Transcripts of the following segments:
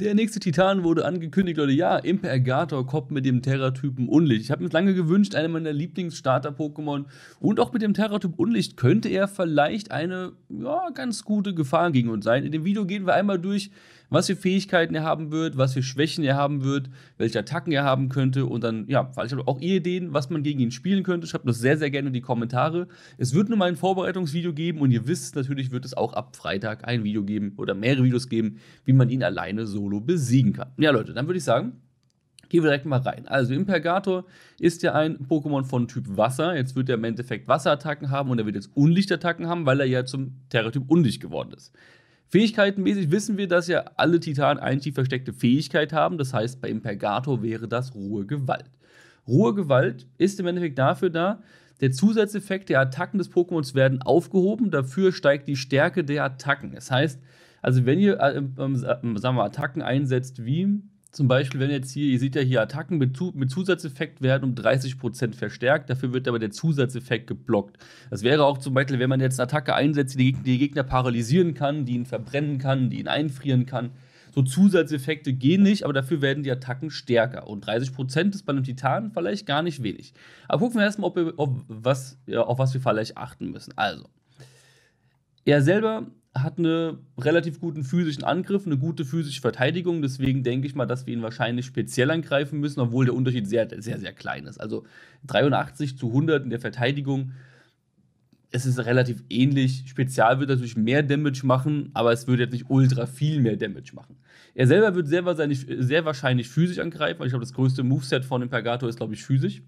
Der nächste Titan wurde angekündigt, Leute. Ja, Impergator kommt mit dem Terra-Typen Unlicht. Ich habe mir lange gewünscht, einer meiner Lieblings-Starter-Pokémon. Und auch mit dem Terra-Typ Unlicht könnte er vielleicht eine ja, ganz gute Gefahr gegen uns sein. In dem Video gehen wir einmal durch was für Fähigkeiten er haben wird, was für Schwächen er haben wird, welche Attacken er haben könnte und dann, ja, vielleicht habt auch Ideen, was man gegen ihn spielen könnte. Schreibt das sehr, sehr gerne in die Kommentare. Es wird nur mal ein Vorbereitungsvideo geben und ihr wisst, natürlich wird es auch ab Freitag ein Video geben oder mehrere Videos geben, wie man ihn alleine solo besiegen kann. Ja, Leute, dann würde ich sagen, Gehen wir direkt mal rein. Also Impergator ist ja ein Pokémon von Typ Wasser. Jetzt wird er im Endeffekt Wasserattacken haben und er wird jetzt Unlichtattacken haben, weil er ja zum Terratyp Unlicht geworden ist. Fähigkeitenmäßig wissen wir, dass ja alle Titanen eigentlich die versteckte Fähigkeit haben. Das heißt, bei Impergator wäre das Ruhe Gewalt. Ruhe Gewalt ist im Endeffekt dafür da, der Zusatzeffekt der Attacken des Pokémons werden aufgehoben, dafür steigt die Stärke der Attacken. Das heißt, also wenn ihr, äh, ähm, ähm, sagen wir, Attacken einsetzt wie zum Beispiel, wenn jetzt hier, ihr seht ja hier Attacken mit, Zu mit Zusatzeffekt werden um 30% verstärkt, dafür wird aber der Zusatzeffekt geblockt. Das wäre auch zum Beispiel, wenn man jetzt eine Attacke einsetzt, die die Gegner paralysieren kann, die ihn verbrennen kann, die ihn einfrieren kann. So Zusatzeffekte gehen nicht, aber dafür werden die Attacken stärker. Und 30% ist bei einem Titan vielleicht gar nicht wenig. Aber gucken wir erstmal, ob ob was, ja, auf was wir vielleicht achten müssen. Also, er selber hat einen relativ guten physischen Angriff, eine gute physische Verteidigung. Deswegen denke ich mal, dass wir ihn wahrscheinlich speziell angreifen müssen, obwohl der Unterschied sehr, sehr, sehr klein ist. Also 83 zu 100 in der Verteidigung. Es ist relativ ähnlich. Spezial wird natürlich mehr Damage machen, aber es würde jetzt nicht ultra viel mehr Damage machen. Er selber wird sehr wahrscheinlich, sehr wahrscheinlich physisch angreifen, weil ich glaube, das größte Moveset von Impagator ist, glaube ich, physisch.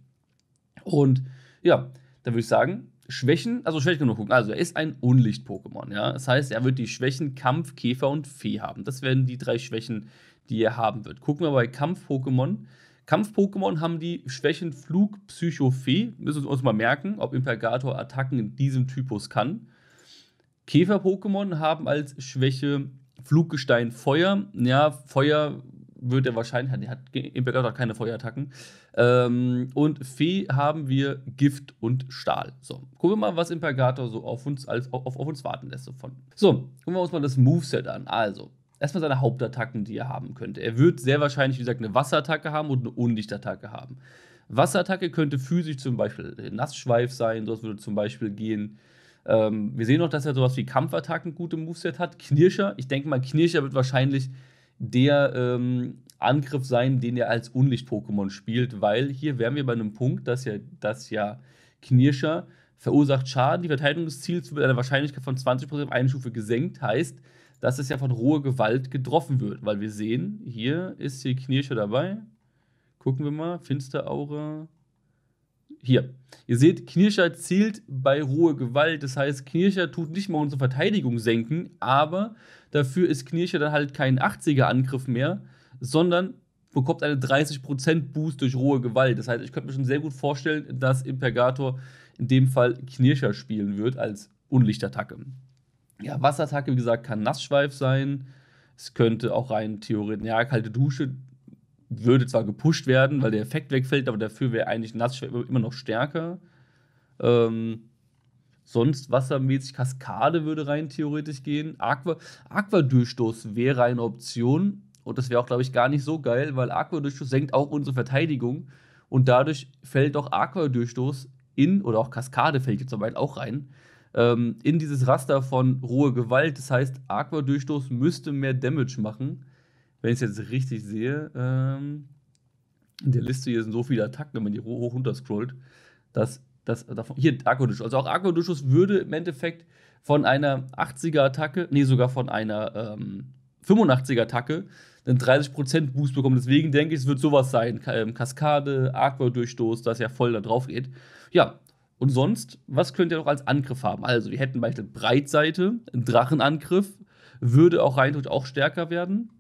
Und ja, da würde ich sagen, Schwächen, also Schwächen genug gucken. Also er ist ein Unlicht-Pokémon, ja. Das heißt, er wird die Schwächen Kampf, Käfer und Fee haben. Das werden die drei Schwächen, die er haben wird. Gucken wir bei Kampf-Pokémon. Kampf-Pokémon haben die Schwächen Flug, Psycho, Fee. Müssen wir uns mal merken, ob Impergator Attacken in diesem Typus kann. Käfer-Pokémon haben als Schwäche Fluggestein Feuer. Ja, Feuer wird er wahrscheinlich, hat, hat Impact keine Feuerattacken. Ähm, und Fee haben wir Gift und Stahl. So, gucken wir mal, was Impergator so auf uns, als, auf, auf uns warten lässt. Davon. So, gucken wir uns mal das Moveset an. Also, erstmal seine Hauptattacken, die er haben könnte. Er wird sehr wahrscheinlich, wie gesagt, eine Wasserattacke haben und eine Undichtattacke haben. Wasserattacke könnte physisch zum Beispiel Nassschweif sein, sowas würde zum Beispiel gehen. Ähm, wir sehen auch, dass er sowas wie Kampfattacken gute Moveset hat. Knirscher, ich denke mal, Knirscher wird wahrscheinlich der ähm, Angriff sein, den er als Unlicht-Pokémon spielt, weil hier wären wir bei einem Punkt, dass ja, dass ja Knirscher verursacht Schaden, die Verteidigung des Ziels wird mit einer Wahrscheinlichkeit von 20% eine Stufe gesenkt, heißt, dass es ja von roher Gewalt getroffen wird, weil wir sehen, hier ist hier Knirscher dabei. Gucken wir mal, Finsteraura, hier. Ihr seht, Knirscher zielt bei hoher Gewalt. Das heißt, Knirscher tut nicht mal unsere Verteidigung senken, aber dafür ist Knirscher dann halt kein 80er-Angriff mehr, sondern bekommt eine 30% Boost durch hohe Gewalt. Das heißt, ich könnte mir schon sehr gut vorstellen, dass Impergator in dem Fall Knirscher spielen wird als Unlichtattacke. Ja, Wasserattacke, wie gesagt, kann Nassschweif sein. Es könnte auch rein theoretisch, ja, kalte Dusche würde zwar gepusht werden, weil der Effekt wegfällt, aber dafür wäre eigentlich Nassschwert immer noch stärker. Ähm, sonst wassermäßig Kaskade würde rein theoretisch gehen. Aqua, Aqua-Durchstoß wäre eine Option. Und das wäre auch, glaube ich, gar nicht so geil, weil Aqua-Durchstoß senkt auch unsere Verteidigung. Und dadurch fällt auch Aqua-Durchstoß in, oder auch Kaskade fällt jetzt soweit auch rein, ähm, in dieses Raster von rohe Gewalt. Das heißt, Aqua-Durchstoß müsste mehr Damage machen wenn ich es jetzt richtig sehe, ähm, in der Liste hier sind so viele Attacken, wenn man die hoch, hoch runter scrollt, dass das davon, hier Arkoduschus. Also auch Arkoduschus würde im Endeffekt von einer 80er-Attacke, nee, sogar von einer ähm, 85er-Attacke einen 30% Boost bekommen. Deswegen denke ich, es wird sowas sein. Ähm, Kaskade, Aqua-Durchstoß, das ja voll da drauf geht. Ja, und sonst, was könnt ihr noch als Angriff haben? Also, wir hätten beispielsweise Breitseite, einen Drachenangriff, würde auch rein auch stärker werden.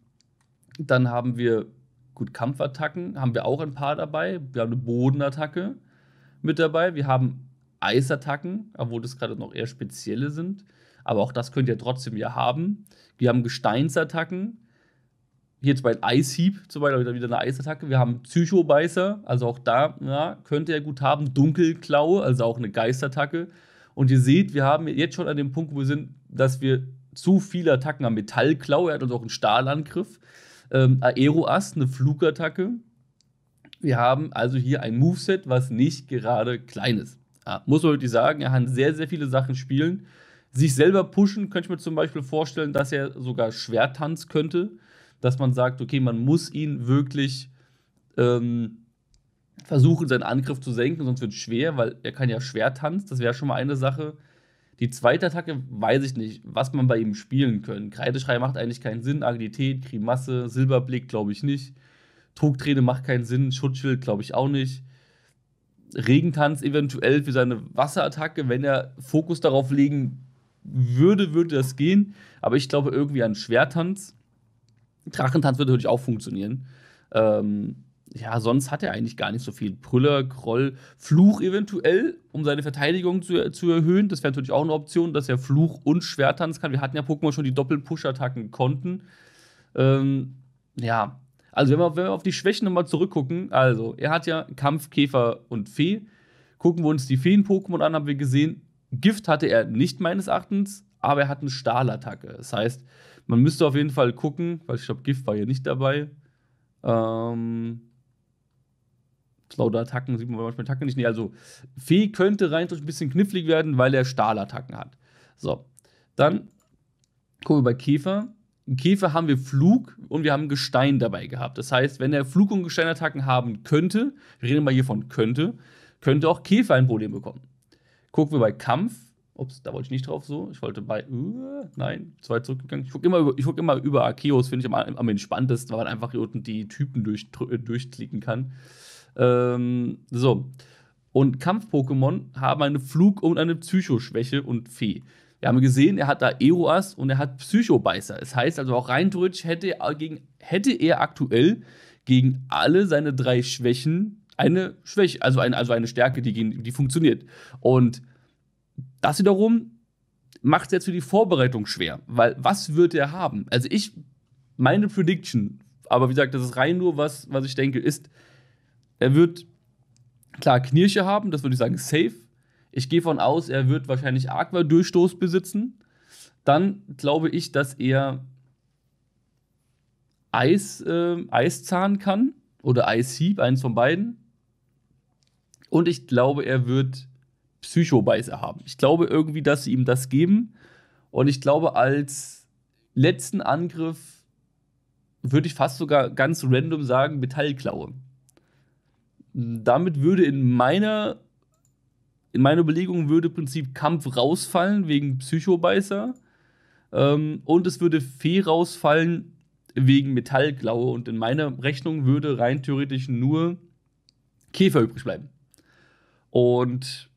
Dann haben wir, gut, Kampfattacken haben wir auch ein paar dabei. Wir haben eine Bodenattacke mit dabei. Wir haben Eisattacken, obwohl das gerade noch eher spezielle sind. Aber auch das könnt ihr trotzdem ja haben. Wir haben Gesteinsattacken. Hier zum Beispiel Eishieb, zum Beispiel wieder eine Eisattacke. Wir haben Psychobeißer, also auch da ja, könnt ihr gut haben. Dunkelklaue, also auch eine Geistattacke. Und ihr seht, wir haben jetzt schon an dem Punkt, wo wir sind, dass wir zu viele Attacken haben. Metallklaue, er hat also auch einen Stahlangriff ähm, Aeroast, eine Flugattacke. Wir haben also hier ein Moveset, was nicht gerade klein ist. Ja, ah, muss man wirklich sagen, er kann sehr, sehr viele Sachen spielen. Sich selber pushen, könnte ich mir zum Beispiel vorstellen, dass er sogar Schwertanz könnte. Dass man sagt, okay, man muss ihn wirklich ähm, versuchen, seinen Angriff zu senken, sonst wird es schwer, weil er kann ja Schwertanz, das wäre schon mal eine Sache. Die zweite Attacke weiß ich nicht, was man bei ihm spielen können. Kreideschrei macht eigentlich keinen Sinn. Agilität, Grimasse, Silberblick glaube ich nicht. Trugträne macht keinen Sinn. Schutzschild glaube ich auch nicht. Regentanz eventuell für seine Wasserattacke, wenn er Fokus darauf legen würde, würde das gehen. Aber ich glaube irgendwie an Schwertanz. Drachentanz würde natürlich auch funktionieren. Ähm, ja, sonst hat er eigentlich gar nicht so viel. Brüller, Groll, Fluch eventuell, um seine Verteidigung zu, zu erhöhen. Das wäre natürlich auch eine Option, dass er Fluch und Schwert tanzen kann. Wir hatten ja Pokémon schon, die Doppel-Push-Attacken konnten. Ähm, ja, also wenn wir, wenn wir auf die Schwächen nochmal zurückgucken, also er hat ja Kampf, Käfer und Fee. Gucken wir uns die Feen-Pokémon an, haben wir gesehen, Gift hatte er nicht meines Erachtens, aber er hat eine Stahlattacke. Das heißt, man müsste auf jeden Fall gucken, weil ich glaube, Gift war hier nicht dabei. Ähm, Lauter attacken sieht man manchmal Attacken nicht. Nee, also Fee könnte rein durch ein bisschen knifflig werden, weil er Stahlattacken hat. So, dann gucken wir bei Käfer. Im Käfer haben wir Flug und wir haben Gestein dabei gehabt. Das heißt, wenn er Flug- und Gesteinattacken haben könnte, wir reden mal hier von könnte, könnte auch Käfer ein Problem bekommen. Gucken wir bei Kampf. Ups, da wollte ich nicht drauf so. Ich wollte bei. Uh, nein, zwei zurückgegangen. Ich gucke immer, über, ich guck immer über Arceus, finde ich am, am entspanntesten, weil man einfach hier unten die Typen durch, äh, durchklicken kann. Ähm, so. Und Kampf-Pokémon haben eine Flug- und eine Psychoschwäche und Fee. Wir haben gesehen, er hat da Eroas und er hat Psychobeißer. Es das heißt also auch rein theoretisch hätte er, gegen, hätte er aktuell gegen alle seine drei Schwächen eine Schwäche, also eine, also eine Stärke, die, gegen, die funktioniert. Und das wiederum macht es jetzt für die Vorbereitung schwer, weil was wird er haben? Also ich, meine Prediction, aber wie gesagt, das ist rein nur was, was ich denke, ist, er wird klar Knirsche haben, das würde ich sagen, safe. Ich gehe von aus, er wird wahrscheinlich Aqua-Durchstoß besitzen. Dann glaube ich, dass er Eis, äh, Eiszahn kann oder Eishieb, eins von beiden. Und ich glaube, er wird Psychobeißer haben. Ich glaube irgendwie, dass sie ihm das geben. Und ich glaube, als letzten Angriff würde ich fast sogar ganz random sagen Metallklaue damit würde in meiner in meiner Überlegung würde im Prinzip Kampf rausfallen wegen Psychobeißer ähm, und es würde Fee rausfallen wegen Metallklaue und in meiner Rechnung würde rein theoretisch nur Käfer übrig bleiben. Und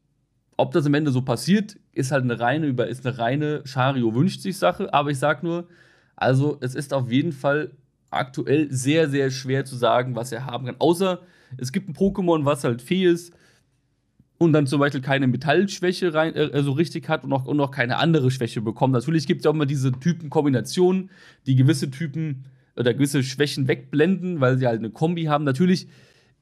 ob das am Ende so passiert, ist halt eine reine über ist eine reine Schario wünscht sich Sache, aber ich sag nur, also es ist auf jeden Fall aktuell sehr sehr schwer zu sagen, was er haben kann, außer es gibt ein Pokémon, was halt Fee ist und dann zum Beispiel keine Metallschwäche rein, äh, äh so richtig hat und auch, und auch keine andere Schwäche bekommt. Natürlich gibt es ja auch immer diese Typenkombinationen, die gewisse Typen oder gewisse Schwächen wegblenden, weil sie halt eine Kombi haben. Natürlich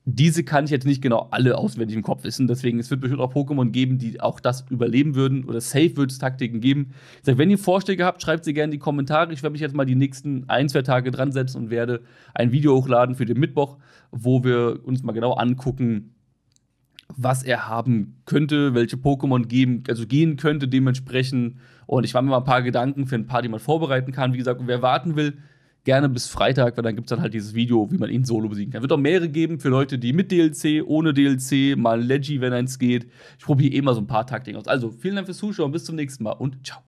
diese kann ich jetzt nicht genau alle auswendig im Kopf wissen. Deswegen, es wird bestimmt auch Pokémon geben, die auch das überleben würden oder safe wird Taktiken geben. Ich sag, wenn ihr Vorschläge habt, schreibt sie gerne in die Kommentare. Ich werde mich jetzt mal die nächsten ein, zwei Tage dran setzen und werde ein Video hochladen für den Mittwoch, wo wir uns mal genau angucken, was er haben könnte, welche Pokémon geben, also gehen könnte dementsprechend. Und ich mache mir mal ein paar Gedanken für ein paar, die man vorbereiten kann. Wie gesagt, wer warten will, gerne bis Freitag, weil dann gibt es dann halt dieses Video, wie man ihn solo besiegen kann. Wird auch mehrere geben für Leute, die mit DLC, ohne DLC, mal Leggy, wenn eins geht. Ich probiere eh mal so ein paar Taktiken aus. Also vielen Dank fürs Zuschauen, bis zum nächsten Mal und ciao.